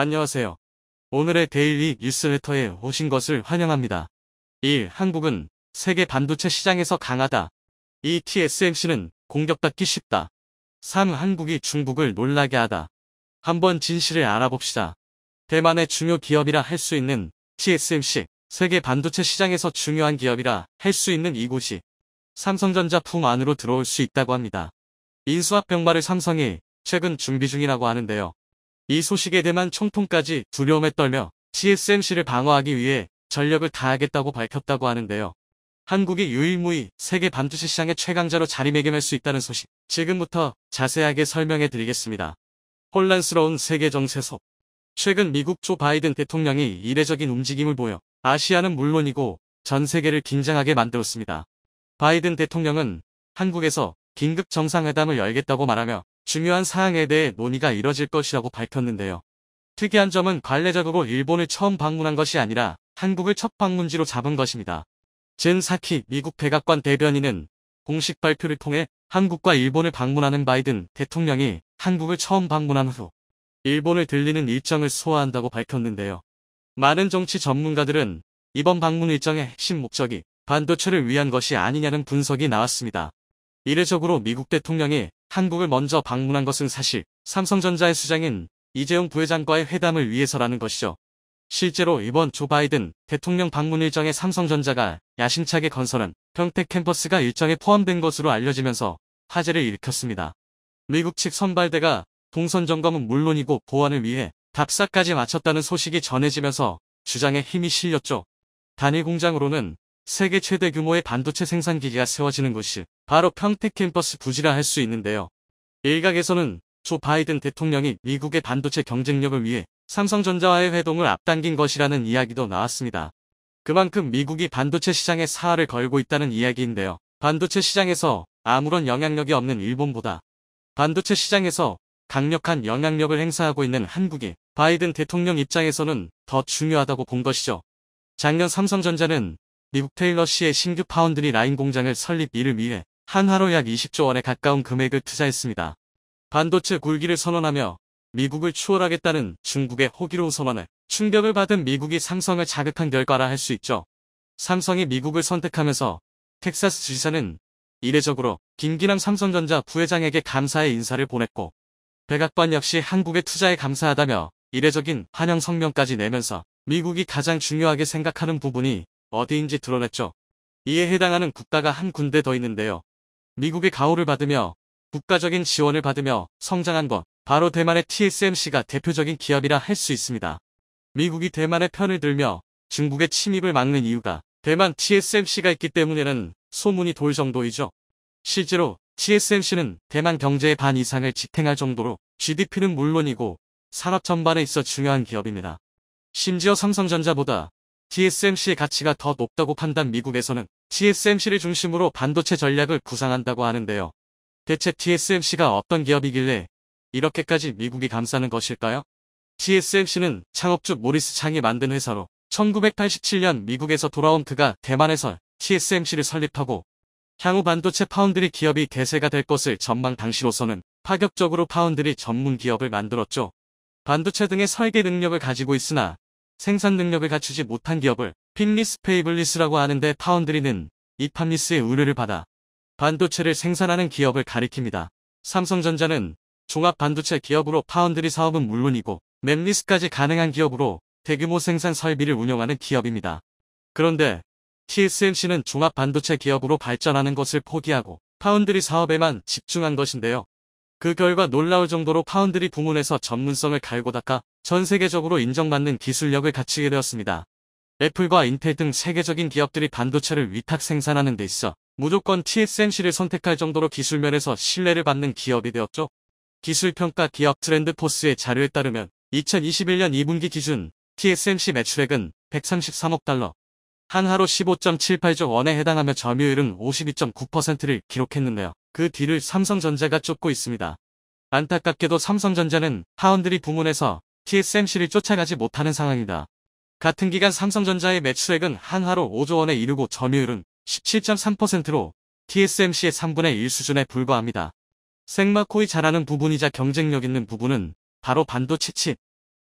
안녕하세요. 오늘의 데일리 뉴스레터에 오신 것을 환영합니다. 1. 한국은 세계 반도체 시장에서 강하다. 2. TSMC는 공격받기 쉽다. 3. 한국이 중국을 놀라게 하다. 한번 진실을 알아봅시다. 대만의 중요 기업이라 할 수 있는 TSMC, 세계 반도체 시장에서 중요한 기업이라 할 수 있는 이곳이 삼성전자 품 안으로 들어올 수 있다고 합니다. 인수합병마를 삼성이 최근 준비 중이라고 하는데요. 이 소식에 대만 총통까지 두려움에 떨며 TSMC를 방어하기 위해 전력을 다하겠다고 밝혔다고 하는데요. 한국이 유일무이 세계 반주체 시장의 최강자로 자리매김할 수 있다는 소식 지금부터 자세하게 설명해 드리겠습니다. 혼란스러운 세계 정세 속 최근 미국 조 바이든 대통령이 이례적인 움직임을 보여 아시아는 물론이고 전 세계를 긴장하게 만들었습니다. 바이든 대통령은 한국에서 긴급 정상회담을 열겠다고 말하며 중요한 사항에 대해 논의가 이뤄질 것이라고 밝혔는데요. 특이한 점은 관례적으로 일본을 처음 방문한 것이 아니라 한국을 첫 방문지로 잡은 것입니다. 젠 사키 미국 백악관 대변인은 공식 발표를 통해 한국과 일본을 방문하는 바이든 대통령이 한국을 처음 방문한 후 일본을 들리는 일정을 소화한다고 밝혔는데요. 많은 정치 전문가들은 이번 방문 일정의 핵심 목적이 반도체를 위한 것이 아니냐는 분석이 나왔습니다. 이례적으로 미국 대통령이 한국을 먼저 방문한 것은 사실 삼성전자의 수장인 이재용 부회장과의 회담을 위해서라는 것이죠. 실제로 이번 조 바이든 대통령 방문 일정에 삼성전자가 야심차게 건설한 평택 캠퍼스가 일정에 포함된 것으로 알려지면서 화제를 일으켰습니다. 미국 측 선발대가 동선 점검은 물론이고 보안을 위해 답사까지 마쳤다는 소식이 전해지면서 주장에 힘이 실렸죠. 단일 공장으로는 세계 최대 규모의 반도체 생산기기가 세워지는 곳이 바로 평택 캠퍼스 부지라 할 수 있는데요. 일각에서는 조 바이든 대통령이 미국의 반도체 경쟁력을 위해 삼성전자와의 회동을 앞당긴 것이라는 이야기도 나왔습니다. 그만큼 미국이 반도체 시장에 사활을 걸고 있다는 이야기인데요. 반도체 시장에서 아무런 영향력이 없는 일본보다 반도체 시장에서 강력한 영향력을 행사하고 있는 한국이 바이든 대통령 입장에서는 더 중요하다고 본 것이죠. 작년 삼성전자는 미국 테일러 씨의 신규 파운드리 라인 공장을 설립 이를 위해 한화로 약 20조 원에 가까운 금액을 투자했습니다. 반도체 굴기를 선언하며 미국을 추월하겠다는 중국의 호기로운 선언을 충격을 받은 미국이 삼성을 자극한 결과라 할 수 있죠. 삼성이 미국을 선택하면서 텍사스 지사는 이례적으로 김기남 삼성전자 부회장에게 감사의 인사를 보냈고 백악관 역시 한국의 투자에 감사하다며 이례적인 환영 성명까지 내면서 미국이 가장 중요하게 생각하는 부분이 어디인지 드러냈죠. 이에 해당하는 국가가 한 군데 더 있는데요. 미국의 가호를 받으며 국가적인 지원을 받으며 성장한 것 바로 대만의 TSMC가 대표적인 기업이라 할 수 있습니다. 미국이 대만의 편을 들며 중국의 침입을 막는 이유가 대만 TSMC가 있기 때문에는 소문이 돌 정도이죠. 실제로 TSMC는 대만 경제의 반 이상을 지탱할 정도로 GDP는 물론이고 산업 전반에 있어 중요한 기업입니다. 심지어 삼성전자보다 TSMC의 가치가 더 높다고 판단 미국에서는 TSMC를 중심으로 반도체 전략을 구상한다고 하는데요. 대체 TSMC가 어떤 기업이길래 이렇게까지 미국이 감싸는 것일까요? TSMC는 창업주 모리스 창이 만든 회사로 1987년 미국에서 돌아온 그가 대만에서 TSMC를 설립하고 향후 반도체 파운드리 기업이 대세가 될 것을 전망 당시로서는 파격적으로 파운드리 전문 기업을 만들었죠. 반도체 등의 설계 능력을 가지고 있으나 생산 능력을 갖추지 못한 기업을 핀리스 페이블리스라고 하는데 파운드리는 이 팜리스의 우려를 받아 반도체를 생산하는 기업을 가리킵니다. 삼성전자는 종합 반도체 기업으로 파운드리 사업은 물론이고 맵리스까지 가능한 기업으로 대규모 생산 설비를 운영하는 기업입니다. 그런데 TSMC는 종합 반도체 기업으로 발전하는 것을 포기하고 파운드리 사업에만 집중한 것인데요. 그 결과 놀라울 정도로 파운드리 부문에서 전문성을 갈고 닦아 전 세계적으로 인정받는 기술력을 갖추게 되었습니다. 애플과 인텔 등 세계적인 기업들이 반도체를 위탁 생산하는 데 있어 무조건 TSMC를 선택할 정도로 기술면에서 신뢰를 받는 기업이 되었죠. 기술평가 기업 트렌드포스의 자료에 따르면 2021년 2분기 기준 TSMC 매출액은 133억 달러, 한화로 15.78조 원에 해당하며 점유율은 52.9%를 기록했는데요. 그 뒤를 삼성전자가 쫓고 있습니다. 안타깝게도 삼성전자는 파운드리 부문에서 TSMC를 쫓아가지 못하는 상황이다. 같은 기간 삼성전자의 매출액은 한화로 5조 원에 이르고 점유율은 17.3%로 TSMC의 3분의 1 수준에 불과합니다. 생마코이 잘하는 부분이자 경쟁력 있는 부분은 바로 반도체 칩.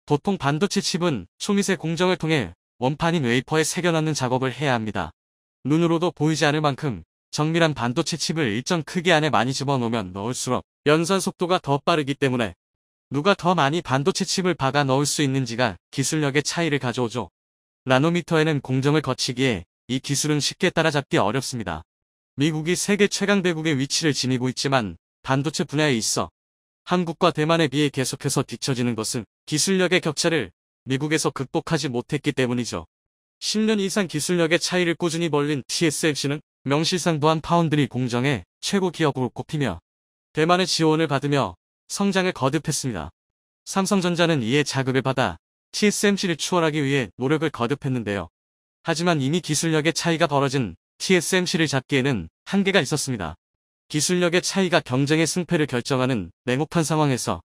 보통 반도체 칩은 초미세 공정을 통해 원판인 웨이퍼에 새겨넣는 작업을 해야 합니다. 눈으로도 보이지 않을 만큼 정밀한 반도체 칩을 일정 크기 안에 많이 집어넣으면 넣을수록 연산 속도가 더 빠르기 때문에 누가 더 많이 반도체 칩을 박아 넣을 수 있는지가 기술력의 차이를 가져오죠. 나노미터에는 공정을 거치기에 이 기술은 쉽게 따라잡기 어렵습니다. 미국이 세계 최강대국의 위치를 지니고 있지만 반도체 분야에 있어 한국과 대만에 비해 계속해서 뒤처지는 것은 기술력의 격차를 미국에서 극복하지 못했기 때문이죠. 10년 이상 기술력의 차이를 꾸준히 벌린 TSMC는 명실상부한 파운드리 공정에 최고 기업으로 꼽히며 대만의 지원을 받으며 성장을 거듭했습니다. 삼성전자는 이에 자극을 받아 TSMC를 추월하기 위해 노력을 거듭했는데요. 하지만 이미 기술력의 차이가 벌어진 TSMC를 잡기에는 한계가 있었습니다. 기술력의 차이가 경쟁의 승패를 결정하는 냉혹한 상황에서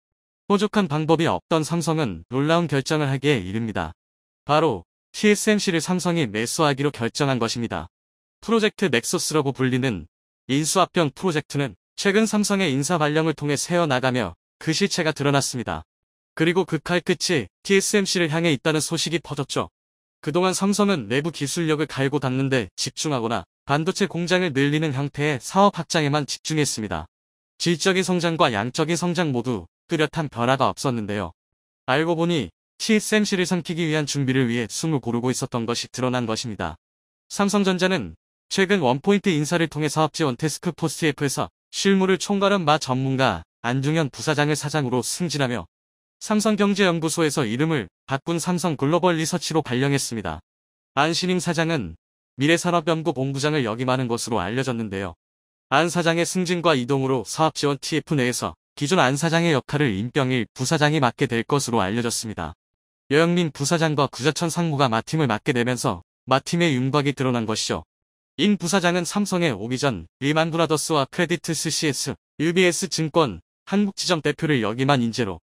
호족한 방법이 없던 삼성은 놀라운 결정을 하기에 이릅니다. 바로 TSMC를 삼성이 매수하기로 결정한 것입니다. 프로젝트 넥서스라고 불리는 인수합병 프로젝트는 최근 삼성의 인사 발령을 통해 새어나가며 그 실체가 드러났습니다. 그리고 그 칼끝이 TSMC를 향해 있다는 소식이 퍼졌죠. 그동안 삼성은 내부 기술력을 갈고 닦는데 집중하거나 반도체 공장을 늘리는 형태의 사업 확장에만 집중했습니다. 질적인 성장과 양적인 성장 모두 뚜렷한 변화가 없었는데요. 알고 보니 TSMC를 삼키기 위한 준비를 위해 숨을 고르고 있었던 것이 드러난 것입니다. 삼성전자는 최근 원포인트 인사를 통해 사업지원 테스크포스 F에서 실무를 총괄한 마 전문가 안중현 부사장을 사장으로 승진하며 삼성경제연구소에서 이름을 바꾼 삼성 글로벌 리서치로 발령했습니다. 안신임 사장은 미래산업연구본부장을 역임하는 것으로 알려졌는데요. 안 사장의 승진과 이동으로 사업지원 TF 내에서 기존 안 사장의 역할을 임병일 부사장이 맡게 될 것으로 알려졌습니다. 여영민 부사장과 구자천 상무가 마팀을 맡게 되면서 마팀의 윤곽이 드러난 것이죠. 인 부사장은 삼성의 오기전 리만 브라더스와 크레디트스 CS, UBS 증권, 한국지점 대표를 역임한 인재로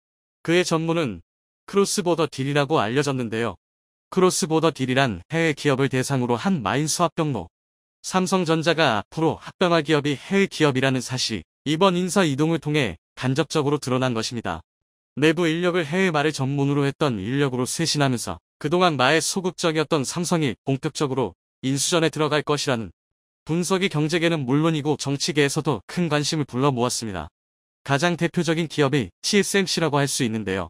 그의 전문은 크로스보더 딜이라고 알려졌는데요. 크로스보더 딜이란 해외 기업을 대상으로 한마인수 합병로 삼성전자가 앞으로 합병할 기업이 해외 기업이라는 사실, 이번 인사 이동을 통해 간접적으로 드러난 것입니다. 내부 인력을 해외 말을 전문으로 했던 인력으로 쇄신하면서 그동안 마의 소극적이었던 삼성이 본격적으로 인수전에 들어갈 것이라는 분석이 경제계는 물론이고 정치계에서도 큰 관심을 불러 모았습니다. 가장 대표적인 기업이 TSMC라고 할 수 있는데요.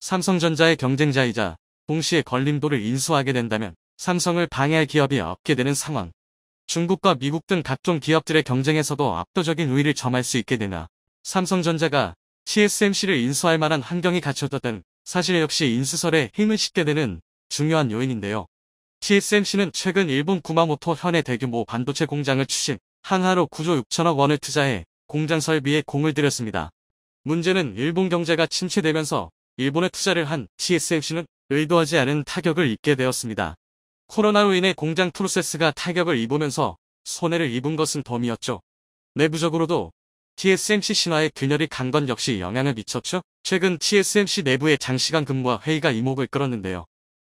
삼성전자의 경쟁자이자 동시에 걸림돌을 인수하게 된다면 삼성을 방해할 기업이 없게 되는 상황. 중국과 미국 등 각종 기업들의 경쟁에서도 압도적인 우위를 점할 수 있게 되나 삼성전자가 TSMC를 인수할 만한 환경이 갖춰졌던 사실 역시 인수설에 힘을 싣게 되는 중요한 요인인데요. TSMC는 최근 일본 구마모토 현의 대규모 반도체 공장을 추진, 항화로 9조 6천억 원을 투자해 공장 설비에 공을 들였습니다. 문제는 일본 경제가 침체되면서 일본에 투자를 한 TSMC는 의도하지 않은 타격을 입게 되었습니다. 코로나로 인해 공장 프로세스가 타격을 입으면서 손해를 입은 것은 덤이었죠. 내부적으로도 TSMC 신화의 균열이 간 건 역시 영향을 미쳤죠. 최근 TSMC 내부의 장시간 근무와 회의가 이목을 끌었는데요.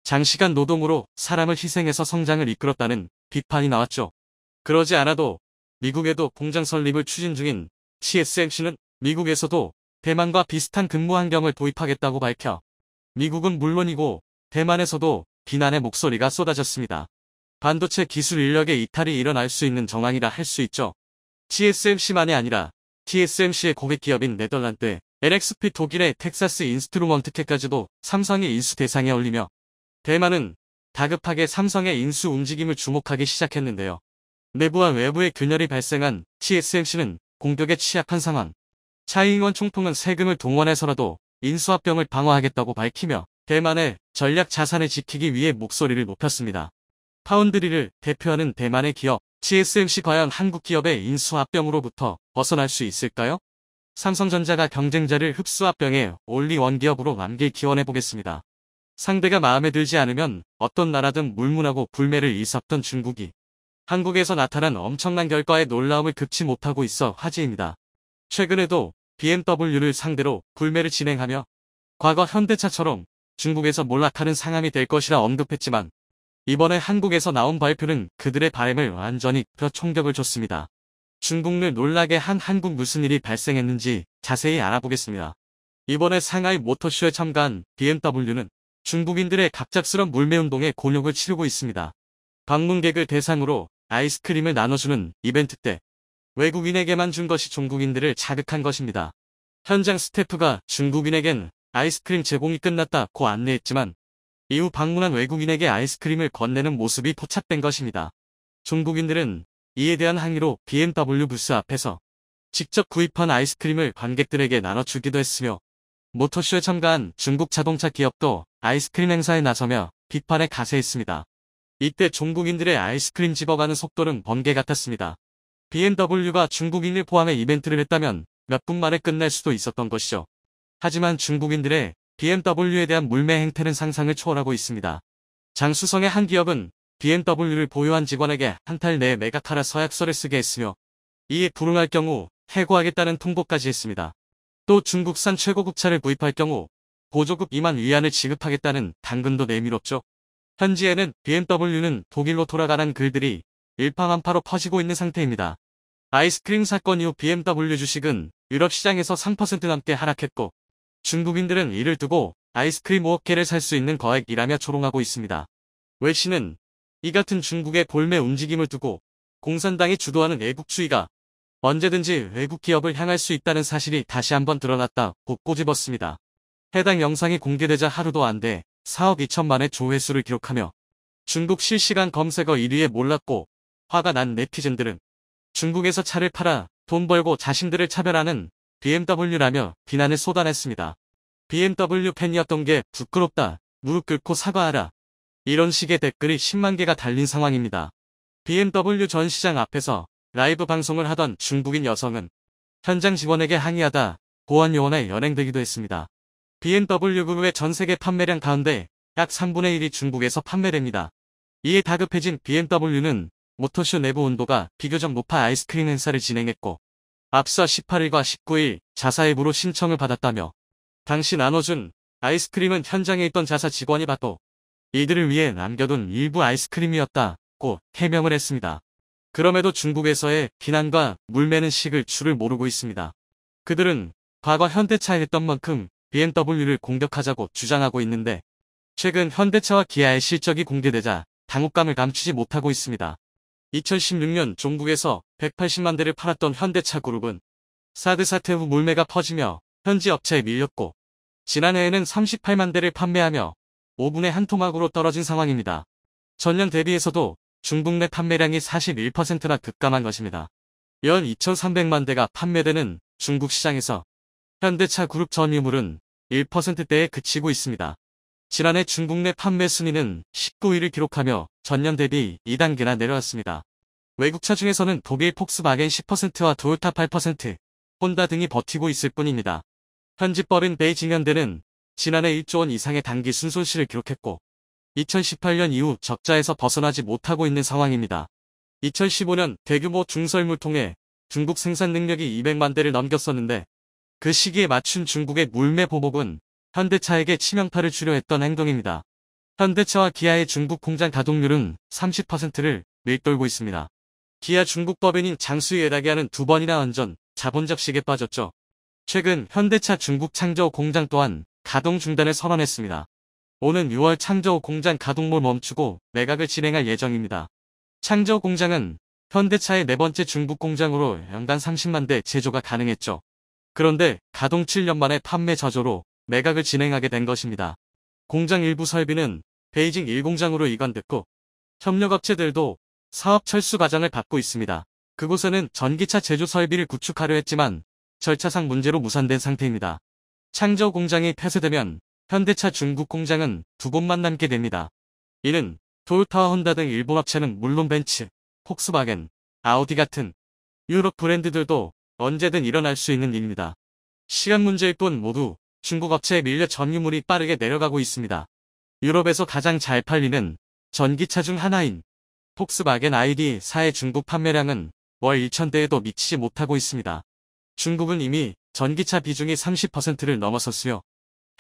장시간 노동으로 사람을 희생해서 성장을 이끌었다는 비판이 나왔죠. 그러지 않아도 미국에도 공장 설립을 추진 중인 TSMC는 미국에서도 대만과 비슷한 근무 환경을 도입하겠다고 밝혀 미국은 물론이고 대만에서도 비난의 목소리가 쏟아졌습니다. 반도체 기술 인력의 이탈이 일어날 수 있는 정황이라 할 수 있죠. TSMC만이 아니라 TSMC의 고객 기업인 네덜란드 LXP 독일의 텍사스 인스트루먼트케까지도 삼성이 인수 대상에 올리며 대만은 다급하게 삼성의 인수 움직임을 주목하기 시작했는데요. 내부와 외부의 균열이 발생한 TSMC는 공격에 취약한 상황. 차이잉원 총통은 세금을 동원해서라도 인수합병을 방어하겠다고 밝히며 대만의 전략 자산을 지키기 위해 목소리를 높였습니다. 파운드리를 대표하는 대만의 기업 TSMC 과연 한국 기업의 인수합병으로부터 벗어날 수 있을까요? 삼성전자가 경쟁자를 흡수합병해 올리 원기업으로 남길 기원해보겠습니다. 상대가 마음에 들지 않으면 어떤 나라든 물문하고 불매를 일삼던 중국이 한국에서 나타난 엄청난 결과에 놀라움을 급치 못하고 있어 화제입니다. 최근에도 BMW를 상대로 불매를 진행하며 과거 현대차처럼 중국에서 몰락하는 상황이 될 것이라 언급했지만 이번에 한국에서 나온 발표는 그들의 바램을 완전히 펴 총격을 줬습니다. 중국을 놀라게 한 한국 무슨 일이 발생했는지 자세히 알아보겠습니다. 이번에 상하이 모터쇼에 참가한 BMW는 중국인들의 갑작스런 물매운동에 곤욕을 치르고 있습니다. 방문객을 대상으로 아이스크림을 나눠주는 이벤트 때 외국인에게만 준 것이 중국인들을 자극한 것입니다. 현장 스태프가 중국인에겐 아이스크림 제공이 끝났다고 안내했지만 이후 방문한 외국인에게 아이스크림을 건네는 모습이 포착된 것입니다. 중국인들은 이에 대한 항의로 BMW 부스 앞에서 직접 구입한 아이스크림을 관객들에게 나눠주기도 했으며 모터쇼에 참가한 중국 자동차 기업도 아이스크림 행사에 나서며 비판에 가세했습니다. 이때 중국인들의 아이스크림 집어가는 속도는 번개 같았습니다. BMW가 중국인을 포함해 이벤트를 했다면 몇 분 만에 끝날 수도 있었던 것이죠. 하지만 중국인들의 BMW에 대한 물매 행태는 상상을 초월하고 있습니다. 장수성의 한 기업은 BMW를 보유한 직원에게 한 달 내에 메가카라 서약서를 쓰게 했으며 이에 불응할 경우 해고하겠다는 통보까지 했습니다. 또 중국산 최고급차를 구입할 경우 보조급 2만 위안을 지급하겠다는 당근도 내밀었죠. 현지에는 BMW는 독일로 돌아가는 글들이 일파만파로 퍼지고 있는 상태입니다. 아이스크림 사건 이후 BMW 주식은 유럽 시장에서 3% 넘게 하락했고 중국인들은 이를 두고 아이스크림 5억개를 살 수 있는 거액이라며 조롱하고 있습니다. 외신은 이 같은 중국의 골매 움직임을 두고 공산당이 주도하는 애국주의가 언제든지 외국 기업을 향할 수 있다는 사실이 다시 한번 드러났다곧 꼬집었습니다. 해당 영상이 공개되자 하루도 안 돼 4억 2천만의 조회수를 기록하며 중국 실시간 검색어 1위에 몰랐고 화가 난 네티즌들은 중국에서 차를 팔아 돈 벌고 자신들을 차별하는 BMW라며 비난을 쏟아냈습니다. BMW 팬이었던 게 부끄럽다. 무릎 꿇고 사과하라. 이런 식의 댓글이 10만 개가 달린 상황입니다. BMW 전시장 앞에서 라이브 방송을 하던 중국인 여성은 현장 직원에게 항의하다 보안 요원에 연행되기도 했습니다. BMW 그룹의 전 세계 판매량 가운데 약 3분의 1이 중국에서 판매됩니다. 이에 다급해진 BMW는 모터쇼 내부 온도가 비교적 높아 아이스크림 행사를 진행했고 앞서 18일과 19일 자사 앱으로 신청을 받았다며 당시 나눠준 아이스크림은 현장에 있던 자사 직원이 봐도 이들을 위해 남겨둔 일부 아이스크림이었다고 해명을 했습니다. 그럼에도 중국에서의 비난과 물매는 식을 줄을 모르고 있습니다. 그들은 과거 현대차에 했던 만큼 BMW를 공격하자고 주장하고 있는데 최근 현대차와 기아의 실적이 공개되자 당혹감을 감추지 못하고 있습니다. 2016년 중국에서 180만 대를 팔았던 현대차 그룹은 사드 사태 후 물매가 퍼지며 현지 업체에 밀렸고 지난해에는 38만 대를 판매하며 5분의 한 토막으로 떨어진 상황입니다. 전년 대비해서도 중국 내 판매량이 41%나 급감한 것입니다. 연 2,300만 대가 판매되는 중국 시장에서 현대차 그룹 전유물은 1%대에 그치고 있습니다. 지난해 중국 내 판매 순위는 19위를 기록하며 전년 대비 2단계나 내려왔습니다. 외국차 중에서는 독일 폭스바겐 10%와 도요타 8%, 혼다 등이 버티고 있을 뿐입니다. 현지 법인 베이징 현대는 지난해 1조 원 이상의 단기 순손실을 기록했고 2018년 이후 적자에서 벗어나지 못하고 있는 상황입니다. 2015년 대규모 중설물 통해 중국 생산 능력이 200만 대를 넘겼었는데 그 시기에 맞춘 중국의 물매 보복은 현대차에게 치명타를 주려 했던 행동입니다. 현대차와 기아의 중국 공장 가동률은 30%를 밀돌고 있습니다. 기아 중국 법인인 장수의 에다게하는두 번이나 완전 자본 적식에 빠졌죠. 최근 현대차 중국 창조 공장 또한 가동 중단을 선언했습니다. 오는 6월 창저우 공장 가동몰 멈추고 매각을 진행할 예정입니다. 창저 공장은 현대차의 네 번째 중국 공장으로 연간 30만 대 제조가 가능했죠. 그런데 가동 7년 만에 판매 저조로 매각을 진행하게 된 것입니다. 공장 일부 설비는 베이징 1공장으로 이관됐고 협력업체들도 사업 철수 과장을받고 있습니다. 그곳에는 전기차 제조 설비를 구축하려 했지만 절차상 문제로 무산된 상태입니다. 창저 공장이 폐쇄되면 현대차 중국 공장은 두 곳만 남게 됩니다. 이는 토요타와 혼다 등 일본 업체는 물론 벤츠, 폭스바겐, 아우디 같은 유럽 브랜드들도 언제든 일어날 수 있는 일입니다. 시간 문제일 뿐 모두 중국 업체에 밀려 전유물이 빠르게 내려가고 있습니다. 유럽에서 가장 잘 팔리는 전기차 중 하나인 폭스바겐 ID4의 중국 판매량은 월1 0 0 0대에도 미치지 못하고 있습니다. 중국은 이미 전기차 비중이 30%를 넘어섰으며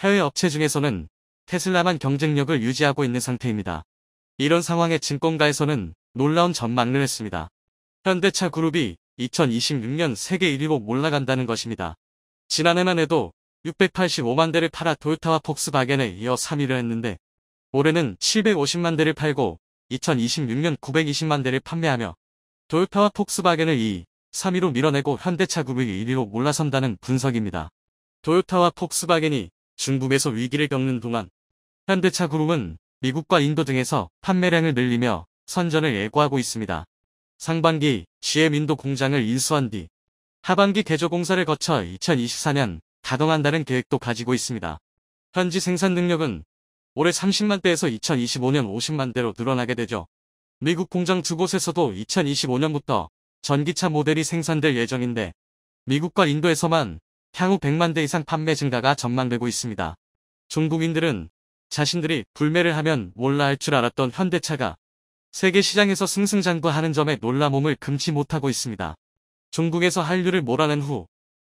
해외 업체 중에서는 테슬라만 경쟁력을 유지하고 있는 상태입니다. 이런 상황에 증권가에서는 놀라운 전망을 했습니다. 현대차 그룹이 2026년 세계 1위로 몰라간다는 것입니다. 지난해만 해도 685만 대를 팔아 도요타와 폭스바겐에 이어 3위를 했는데 올해는 750만 대를 팔고 2026년 920만 대를 판매하며 도요타와 폭스바겐을 2, 3위로 밀어내고 현대차 그룹이 1위로 몰라선다는 분석입니다. 도요타와 폭스바겐이 중국에서 위기를 겪는 동안 현대차 그룹은 미국과 인도 등에서 판매량을 늘리며 선전을 예고하고 있습니다. 상반기 GM 인도 공장을 인수한 뒤 하반기 개조 공사를 거쳐 2024년 가동한다는 계획도 가지고 있습니다. 현지 생산 능력은 올해 30만 대에서 2025년 50만 대로 늘어나게 되죠. 미국 공장 두 곳에서도 2025년부터 전기차 모델이 생산될 예정인데 미국과 인도에서만 향후 100만 대 이상 판매 증가가 전망되고 있습니다. 중국인들은 자신들이 불매를 하면 몰라 할줄 알았던 현대차가 세계 시장에서 승승장구하는 점에 놀라 몸을 금치 못하고 있습니다. 중국에서 한류를 몰아낸 후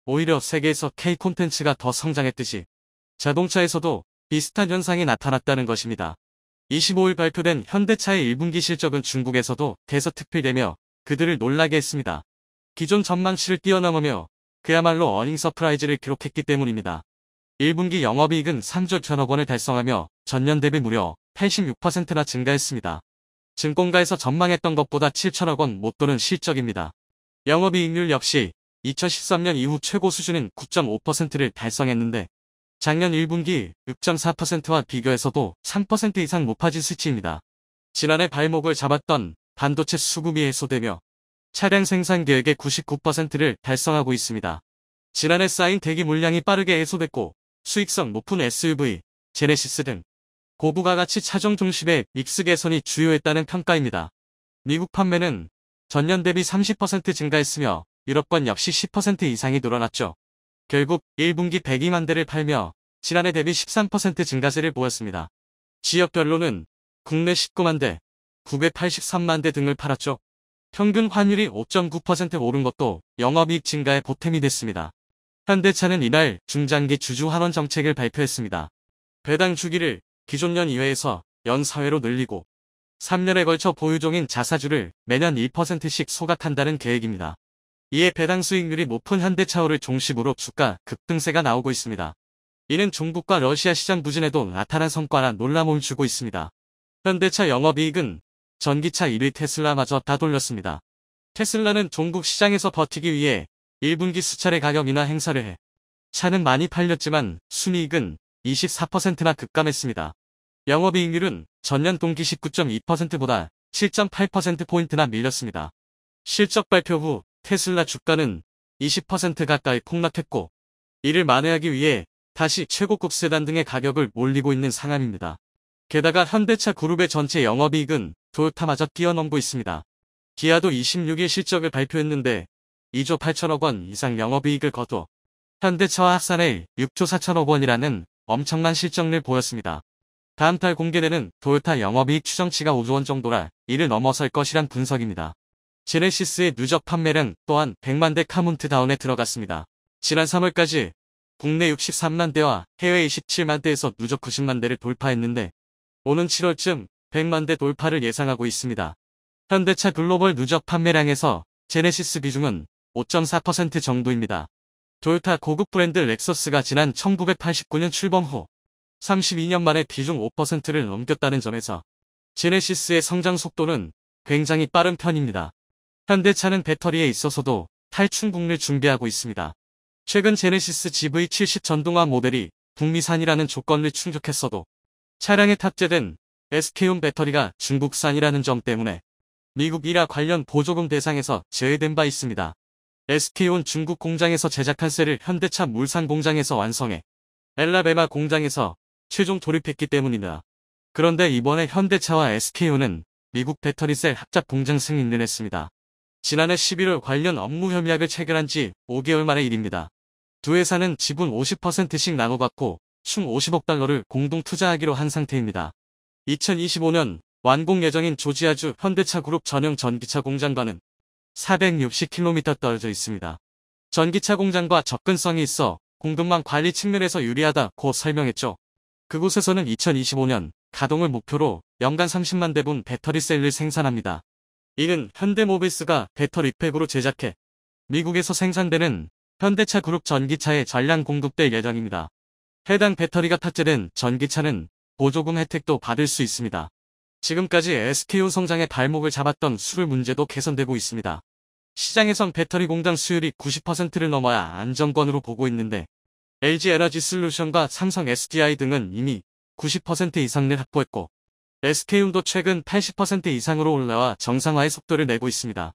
오히려 세계에서 K 콘텐츠가 더 성장했듯이 자동차에서도 비슷한 현상이 나타났다는 것입니다. 25일 발표된 현대차의 1분기 실적은 중국에서도 대서특필되며 그들을 놀라게 했습니다. 기존 전망치를 뛰어넘으며 그야말로 어닝 서프라이즈를 기록했기 때문입니다. 1분기 영업이익은 3조 1 천억 원을 달성하며 전년 대비 무려 86%나 증가했습니다. 증권가에서 전망했던 것보다 7천억 원 못도는 실적입니다. 영업이익률 역시 2013년 이후 최고 수준인 9.5%를 달성했는데 작년 1분기 6.4%와 비교해서도 3% 이상 높아진 수치입니다. 지난해 발목을 잡았던 반도체 수급이 해소되며 차량 생산 계획의 99%를 달성하고 있습니다. 지난해 쌓인 대기 물량이 빠르게 해소됐고 수익성 높은 SUV, 제네시스 등 고부가 가치 차종 중심의 믹스 개선이 주요했다는 평가입니다. 미국 판매는 전년 대비 30% 증가했으며 유럽권 역시 10% 이상이 늘어났죠. 결국 1분기 102만 대를 팔며 지난해 대비 13% 증가세를 보였습니다. 지역별로는 국내 19만 대, 983만 대 등을 팔았죠. 평균 환율이 5.9% 오른 것도 영업이익 증가에 보탬이 됐습니다. 현대차는 이날 중장기 주주 환원 정책을 발표했습니다. 배당 주기를 기존년 2회에서 연 4회로 늘리고 3년에 걸쳐 보유 중인 자사주를 매년 1%씩 소각한다는 계획입니다. 이에 배당 수익률이 높은 현대차오를 종식으로 주가 급등세가 나오고 있습니다. 이는 중국과 러시아 시장 부진에도 나타난 성과라 놀라움을 주고 있습니다. 현대차 영업이익은 전기차 1위 테슬라마저 다 돌렸습니다. 테슬라는 종국 시장에서 버티기 위해 1분기 수차례 가격이나 행사를 해 차는 많이 팔렸지만 순이익은 24%나 급감했습니다. 영업이익률은 전년 동기 19.2%보다 7.8%포인트나 밀렸습니다. 실적 발표 후 테슬라 주가는 20% 가까이 폭락했고 이를 만회하기 위해 다시 최고급 세단 등의 가격을 몰리고 있는 상황입니다. 게다가 현대차 그룹의 전체 영업이익은 도요타마저 뛰어넘고 있습니다. 기아도 26일 실적을 발표했는데 2조 8천억 원 이상 영업이익을 거둬 현대차와 합산해 6조 4천억 원이라는 엄청난 실적을 보였습니다. 다음 달 공개되는 도요타 영업이익 추정치가 5조 원 정도라 이를 넘어설 것이란 분석입니다. 제네시스의 누적 판매량 또한 100만 대 카운트 다운에 들어갔습니다. 지난 3월까지 국내 63만 대와 해외 27만 대에서 누적 90만 대를 돌파했는데 오는 7월쯤 100만 대 돌파를 예상하고 있습니다. 현대차 글로벌 누적 판매량에서 제네시스 비중은 5.4% 정도입니다. 도요타 고급 브랜드 렉서스가 지난 1989년 출범 후 32년 만에 비중 5%를 넘겼다는 점에서 제네시스의 성장 속도는 굉장히 빠른 편입니다. 현대차는 배터리에 있어서도 탈충국을 준비하고 있습니다. 최근 제네시스 GV70 전동화 모델이 북미산이라는 조건을 충족했어도 차량에 탑재된 SK온 배터리가 중국산이라는 점 때문에 미국 일화 관련 보조금 대상에서 제외된 바 있습니다. SK온 중국 공장에서 제작한 셀을 현대차 물산 공장에서 완성해 엘라베마 공장에서 최종 조립했기 때문이다. 그런데 이번에 현대차와 SK온은 미국 배터리 셀 합작 공장 승인을 했습니다. 지난해 11월 관련 업무 협약을 체결한 지 5개월 만의 일입니다. 두 회사는 지분 50%씩 나눠받고총 50억 달러를 공동 투자하기로 한 상태입니다. 2025년 완공 예정인 조지아주 현대차 그룹 전용 전기차 공장과는 460km 떨어져 있습니다. 전기차 공장과 접근성이 있어 공급망 관리 측면에서 유리하다고 설명했죠. 그곳에서는 2025년 가동을 목표로 연간 30만 대분 배터리 셀을 생산합니다. 이는 현대모비스가 배터리 팩으로 제작해 미국에서 생산되는 현대차 그룹 전기차에 전량 공급될 예정입니다. 해당 배터리가 탑재된 전기차는 보조금 혜택도 받을 수 있습니다. 지금까지 SKO 성장의 발목을 잡았던 수를 문제도 개선되고 있습니다. 시장에선 배터리 공장 수율이 90%를 넘어야 안정권으로 보고 있는데 LG 에너지 솔루션과 삼성 SDI 등은 이미 90% 이상을 확보했고 SK음도 최근 80% 이상으로 올라와 정상화의 속도를 내고 있습니다.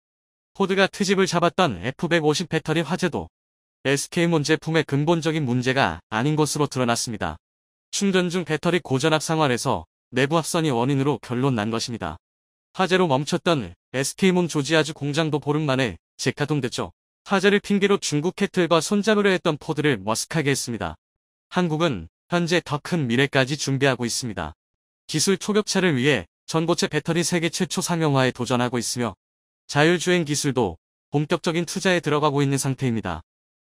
포드가 트집을 잡았던 F150 배터리 화재도 SK몬 제품의 근본적인 문제가 아닌 것으로 드러났습니다. 충전 중 배터리 고전압 상환에서 내부 합선이 원인으로 결론 난 것입니다. 화재로 멈췄던 SK몬 조지아주 공장도 보름 만에 재가동됐죠. 화재를 핑계로 중국 캐틀과 손잡으려 했던 포드를 머쓱하게 했습니다. 한국은 현재 더 큰 미래까지 준비하고 있습니다. 기술 초격차를 위해 전고체 배터리 세계 최초 상용화에 도전하고 있으며 자율주행 기술도 본격적인 투자에 들어가고 있는 상태입니다.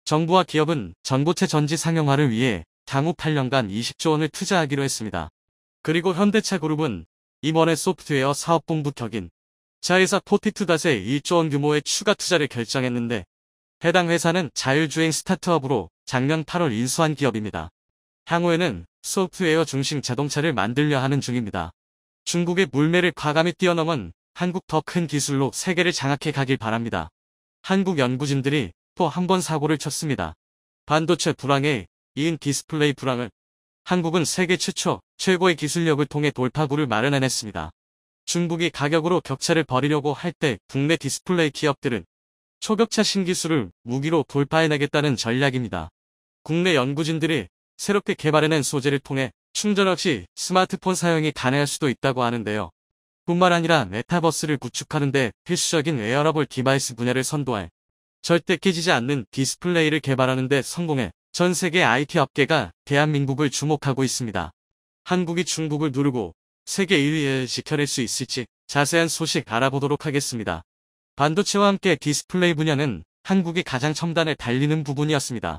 정부와 기업은 전고체 전지 상용화를 위해 향후 8년간 20조 원을 투자하기로 했습니다. 그리고 현대차그룹은 임원의 소프트웨어 사업본부 격인 자회사 포티투닷의 1조 원 규모의 추가 투자를 결정했는데 해당 회사는 자율주행 스타트업으로 작년 8월 인수한 기업입니다. 향후에는 소프트웨어 중심 자동차를 만들려 하는 중입니다. 중국의 물매를 과감히 뛰어넘은 한국 더 큰 기술로 세계를 장악해 가길 바랍니다. 한국 연구진들이 또 한 번 사고를 쳤습니다. 반도체 불황에 이은 디스플레이 불황을 한국은 세계 최초 최고의 기술력을 통해 돌파구를 마련해냈습니다. 중국이 가격으로 격차를 벌이려고 할 때 국내 디스플레이 기업들은 초격차 신기술을 무기로 돌파해내겠다는 전략입니다. 국내 연구진들이 새롭게 개발해낸 소재를 통해 충전 없이 스마트폰 사용이 가능할 수도 있다고 하는데요. 뿐만 아니라 메타버스를 구축하는데 필수적인 에어러블 디바이스 분야를 선도할 절대 깨지지 않는 디스플레이를 개발하는데 성공해 전 세계 IT 업계가 대한민국을 주목하고 있습니다. 한국이 중국을 누르고 세계 1위를 지켜낼 수 있을지 자세한 소식 알아보도록 하겠습니다. 반도체와 함께 디스플레이 분야는 한국이 가장 첨단에 달리는 부분이었습니다.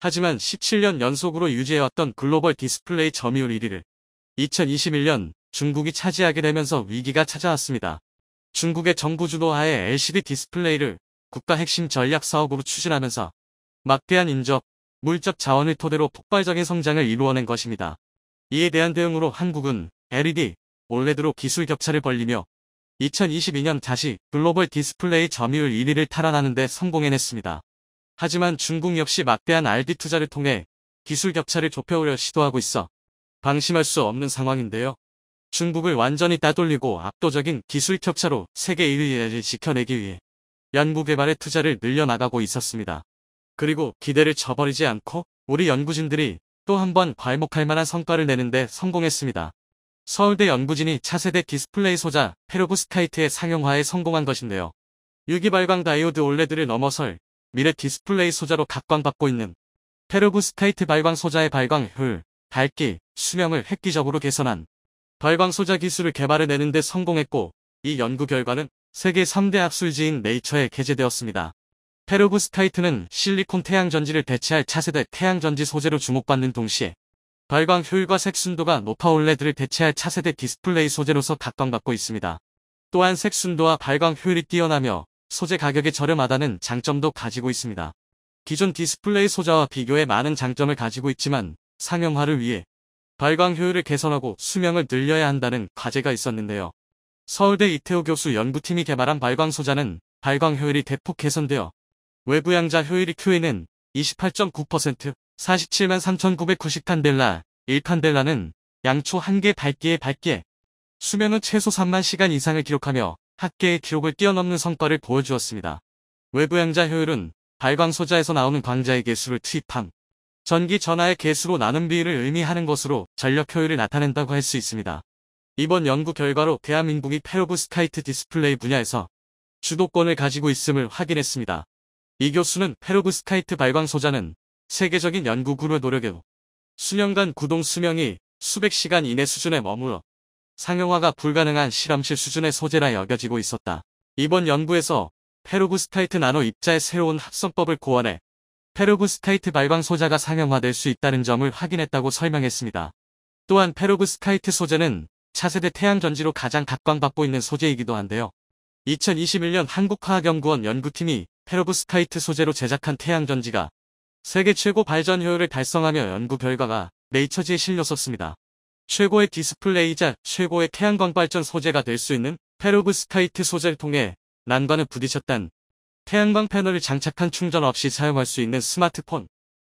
하지만 17년 연속으로 유지해왔던 글로벌 디스플레이 점유율 1위를 2021년 중국이 차지하게 되면서 위기가 찾아왔습니다. 중국의 정부 주도하에 LCD 디스플레이를 국가 핵심 전략 사업으로 추진하면서 막대한 인적 물적 자원을 토대로 폭발적인 성장을 이루어낸 것입니다. 이에 대한 대응으로 한국은 LED, OLED로 기술 격차를 벌리며 2022년 다시 글로벌 디스플레이 점유율 1위를 탈환하는 데 성공해냈습니다. 하지만 중국 역시 막대한 RD e 투자를 통해 기술 격차를 좁혀오려 시도하고 있어 방심할 수 없는 상황인데요. 중국을 완전히 따돌리고 압도적인 기술 격차로 세계 1위를 지켜내기 위해 연구개발의 투자를 늘려나가고 있었습니다. 그리고 기대를 저버리지 않고 우리 연구진들이 또 한번 괄목할 만한 성과를 내는데 성공했습니다. 서울대 연구진이 차세대 디스플레이 소자 페로브스카이트의 상용화에 성공한 것인데요. 유기발광 다이오드 올레드를 넘어설 미래 디스플레이 소자로 각광받고 있는 페로브스카이트 발광 소자의 발광 효율, 밝기, 수명을 획기적으로 개선한 발광 소자 기술을 개발해내는 데 성공했고 이 연구 결과는 세계 3대 학술지인 네이처에 게재되었습니다. 페르부스타이트는 실리콘 태양전지를 대체할 차세대 태양전지 소재로 주목받는 동시에 발광 효율과 색순도가 높아 올레드를 대체할 차세대 디스플레이 소재로서 각광받고 있습니다. 또한 색순도와 발광 효율이 뛰어나며 소재 가격이 저렴하다는 장점도 가지고 있습니다. 기존 디스플레이 소자와 비교해 많은 장점을 가지고 있지만 상용화를 위해 발광 효율을 개선하고 수명을 늘려야 한다는 과제가 있었는데요. 서울대 이태호 교수 연구팀이 개발한 발광 소자는 발광 효율이 대폭 개선되어 외부양자 효율이 QN은 28.9%, 47만 3,990탄델라, 1탄델라는 양초 한 개 밝기에 밝게, 수면은 최소 3만 시간 이상을 기록하며 학계의 기록을 뛰어넘는 성과를 보여주었습니다. 외부양자 효율은 발광 소자에서 나오는 광자의 개수를 투입함, 전기 전하의 개수로 나눈 비율을 의미하는 것으로 전력 효율을 나타낸다고 할 수 있습니다. 이번 연구 결과로 대한민국이 페로브스카이트 디스플레이 분야에서 주도권을 가지고 있음을 확인했습니다. 이 교수는 페로그스카이트 발광소자는 세계적인 연구구로노력해 수년간 구동 수명이 수백 시간 이내 수준에 머물러 상용화가 불가능한 실험실 수준의 소재라 여겨지고 있었다. 이번 연구에서 페로그스타이트 나노 입자의 새로운 합성법을 고안해 페로그스타이트 발광 소자가 상용화될 수 있다는 점을 확인했다고 설명했습니다. 또한 페로그스타이트 소재는 차세대 태양전지로 가장 각광받고 있는 소재이기도 한데요. 2021년 한국화학연구원 연구팀이 페로부스카이트 소재로 제작한 태양전지가 세계 최고 발전 효율을 달성하며 연구 결과가 네이처지에 실렸었습니다. 최고의 디스플레이자 최고의 태양광 발전 소재가 될 수 있는 페로부스카이트 소재를 통해 난관을 부딪혔단 태양광 패널을 장착한 충전 없이 사용할 수 있는 스마트폰,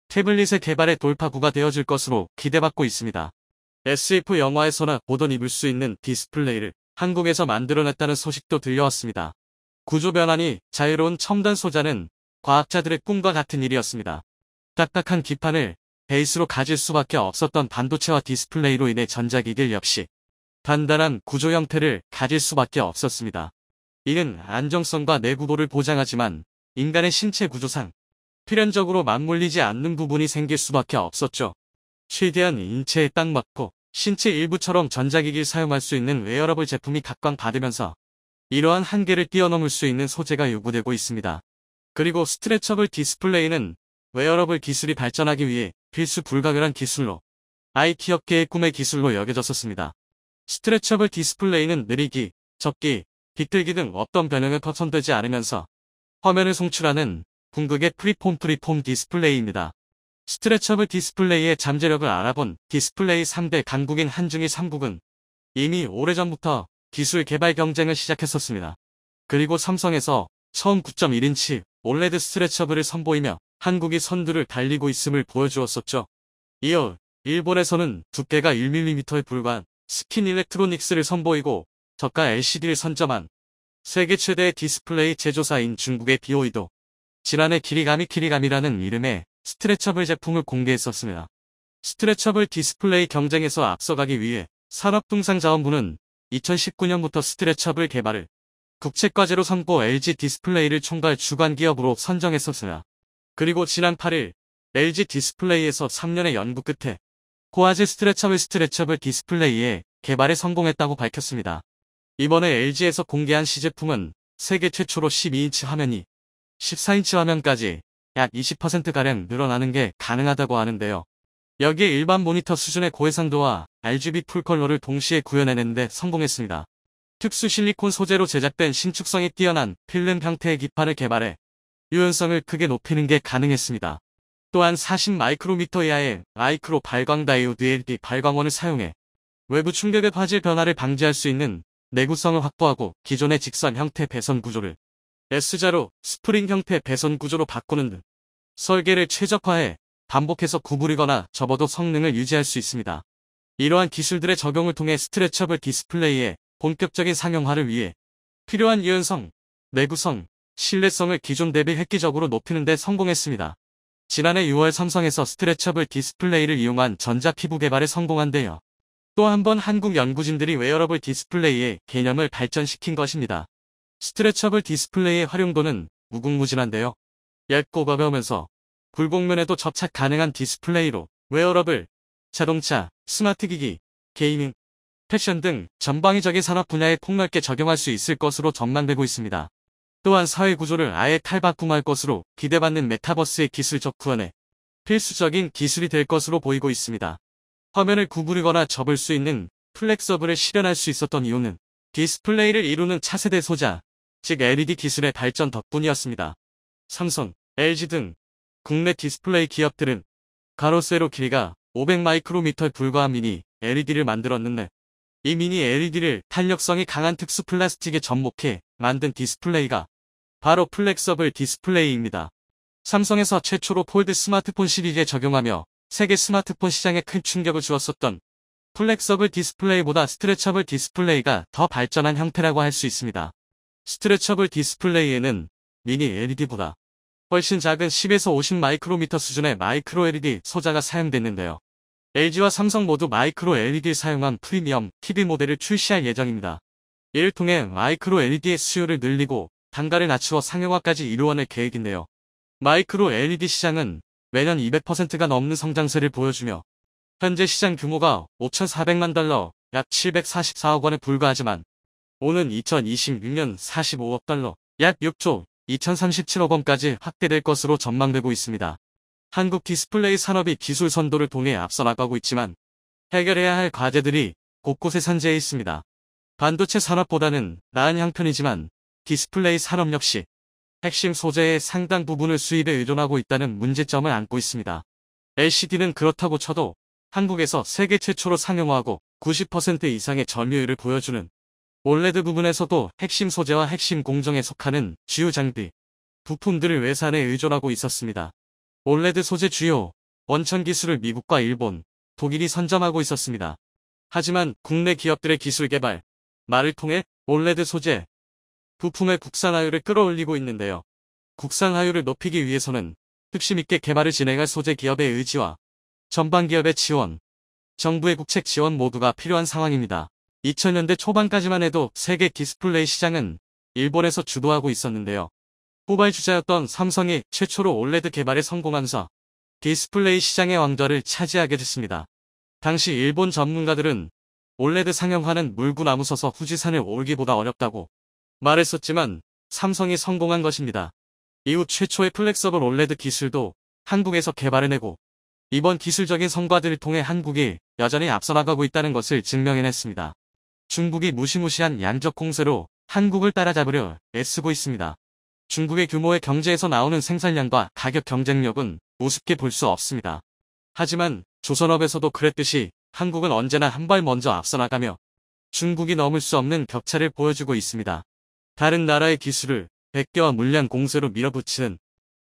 태블릿의 개발에 돌파구가 되어질 것으로 기대받고 있습니다. SF 영화에서나 보던 입을 수 있는 디스플레이를 한국에서 만들어냈다는 소식도 들려왔습니다. 구조 변환이 자유로운 첨단 소자는 과학자들의 꿈과 같은 일이었습니다. 딱딱한 기판을 베이스로 가질 수밖에 없었던 반도체와 디스플레이로 인해 전자기길 역시 단단한 구조 형태를 가질 수밖에 없었습니다. 이는 안정성과 내구도를 보장하지만 인간의 신체 구조상 필연적으로 맞물리지 않는 부분이 생길 수밖에 없었죠. 최대한 인체에 딱 맞고 신체 일부처럼 전자기기를 사용할 수 있는 웨어러블 제품이 각광받으면서 이러한 한계를 뛰어넘을 수 있는 소재가 요구되고 있습니다. 그리고 스트레처블 디스플레이는 웨어러블 기술이 발전하기 위해 필수 불가결한 기술로 아이 t 업계의 꿈의 기술로 여겨졌었습니다. 스트레처블 디스플레이는 느리기, 적기 비틀기 등 어떤 변형에 거선되지 않으면서 화면을 송출하는 궁극의 프리폼 프리폼 디스플레이입니다. 스트레처블 디스플레이의 잠재력을 알아본 디스플레이 3대 강국인 한중희 3국은 이미 오래전부터 기술 개발 경쟁을 시작했었습니다. 그리고 삼성에서 처음 9.1인치 올레드 스트레처블을 선보이며 한국이 선두를 달리고 있음을 보여주었었죠. 이어 일본에서는 두께가 1mm에 불과한 스킨 일렉트로닉스를 선보이고 저가 LCD를 선점한 세계 최대의 디스플레이 제조사인 중국의 b o 이도 지난해 키리가미 키리가미라는 이름의 스트레처블 제품을 공개했었습니다. 스트레처블 디스플레이 경쟁에서 앞서가기 위해 산업통상자원부는 2019년부터 스트레첩블 개발을 국책과제로 선고 LG 디스플레이를 총괄 주관기업으로 선정했었으나 그리고 지난 8일 LG 디스플레이에서 3년의 연구 끝에 고화질 스트레처블 스트레처블 디스플레이의 개발에 성공했다고 밝혔습니다. 이번에 LG에서 공개한 시제품은 세계 최초로 12인치 화면이 14인치 화면까지 약 20%가량 늘어나는 게 가능하다고 하는데요. 여기에 일반 모니터 수준의 고해상도와 RGB 풀컬러를 동시에 구현해내는데 성공했습니다. 특수 실리콘 소재로 제작된 신축성이 뛰어난 필름 형태의 기판을 개발해 유연성을 크게 높이는 게 가능했습니다. 또한 40마이크로미터 이하의 마이크로 발광 다이오드 LED 발광원을 사용해 외부 충격의 화질 변화를 방지할 수 있는 내구성을 확보하고 기존의 직선 형태 배선 구조를 S자로 스프링 형태 배선 구조로 바꾸는 등 설계를 최적화해 반복해서 구부리거나 접어도 성능을 유지할 수 있습니다. 이러한 기술들의 적용을 통해 스트레처블 디스플레이의 본격적인 상용화를 위해 필요한 유연성 내구성, 신뢰성을 기존 대비 획기적으로 높이는 데 성공했습니다. 지난해 6월 삼성에서 스트레처블 디스플레이를 이용한 전자피부 개발에 성공한데요. 또 한 번 한국 연구진들이 웨어러블 디스플레이의 개념을 발전시킨 것입니다. 스트레처블 디스플레이의 활용도는 무궁무진한데요. 얇고 가벼우면서 굴복면에도 접착 가능한 디스플레이로 웨어러블, 자동차, 스마트 기기, 게이밍, 패션 등 전방위적인 산업 분야에 폭넓게 적용할 수 있을 것으로 전망되고 있습니다. 또한 사회 구조를 아예 탈바꿈할 것으로 기대받는 메타버스의 기술적 후현에 필수적인 기술이 될 것으로 보이고 있습니다. 화면을 구부리거나 접을 수 있는 플렉서블을 실현할 수 있었던 이유는 디스플레이를 이루는 차세대 소자, 즉 LED 기술의 발전 덕분이었습니다. 삼성, LG 등 국내 디스플레이 기업들은 가로 세로 길이가 500마이크로미터에 불과한미니 LED를 만들었는데 이 미니 LED를 탄력성이 강한 특수 플라스틱에 접목해 만든 디스플레이가 바로 플렉서블 디스플레이입니다. 삼성에서 최초로 폴드 스마트폰 시리즈에 적용하며 세계 스마트폰 시장에 큰 충격을 주었었던 플렉서블 디스플레이보다 스트레처블 디스플레이가 더 발전한 형태라고 할 수 있습니다. 스트레처블 디스플레이에는 미니 LED보다 훨씬 작은 10에서 50 마이크로미터 수준의 마이크로 LED 소자가 사용됐는데요. LG와 삼성 모두 마이크로 l e d 사용한 프리미엄 TV 모델을 출시할 예정입니다. 이를 통해 마이크로 LED의 수요를 늘리고 단가를 낮추어 상용화까지 이루어낼 계획인데요. 마이크로 LED 시장은 매년 200%가 넘는 성장세를 보여주며 현재 시장 규모가 5,400만 달러, 약 744억 원에 불과하지만 오는 2026년 45억 달러, 약 6조 2037억 원까지 확대될 것으로 전망되고 있습니다. 한국 디스플레이 산업이 기술 선도를 통해 앞서 나가고 있지만 해결해야 할 과제들이 곳곳에 산재해 있습니다. 반도체 산업보다는 나은 형편이지만 디스플레이 산업 역시 핵심 소재의 상당 부분을 수입에 의존하고 있다는 문제점을 안고 있습니다. LCD는 그렇다고 쳐도 한국에서 세계 최초로 상용화하고 90% 이상의 점유율을 보여주는 올레드 부분에서도 핵심 소재와 핵심 공정에 속하는 주요 장비, 부품들을 외산에 의존하고 있었습니다. 올레드 소재 주요 원천 기술을 미국과 일본, 독일이 선점하고 있었습니다. 하지만 국내 기업들의 기술 개발, 말을 통해 올레드 소재, 부품의 국산화율을 끌어올리고 있는데요. 국산화율을 높이기 위해서는 흑심 있게 개발을 진행할 소재 기업의 의지와 전반 기업의 지원, 정부의 국책 지원 모두가 필요한 상황입니다. 2000년대 초반까지만 해도 세계 디스플레이 시장은 일본에서 주도하고 있었는데요. 후발주자였던 삼성이 최초로 올레드 개발에 성공하면서 디스플레이 시장의 왕좌를 차지하게 됐습니다. 당시 일본 전문가들은 올레드 상영화는 물구나무서서 후지산을 르기보다 어렵다고 말했었지만 삼성이 성공한 것입니다. 이후 최초의 플렉서블 올레드 기술도 한국에서 개발해내고 이번 기술적인 성과들을 통해 한국이 여전히 앞서나가고 있다는 것을 증명해냈습니다. 중국이 무시무시한 양적 공세로 한국을 따라잡으려 애쓰고 있습니다. 중국의 규모의 경제에서 나오는 생산량과 가격 경쟁력은 우습게 볼 수 없습니다. 하지만 조선업에서도 그랬듯이 한국은 언제나 한 발 먼저 앞서나가며 중국이 넘을 수 없는 격차를 보여주고 있습니다. 다른 나라의 기술을 백개와 물량 공세로 밀어붙이는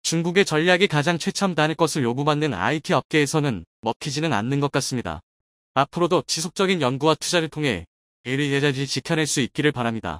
중국의 전략이 가장 최첨단일 것을 요구받는 IT 업계에서는 먹히지는 않는 것 같습니다. 앞으로도 지속적인 연구와 투자를 통해 이를 여자지 지켜낼 수 있기를 바랍니다.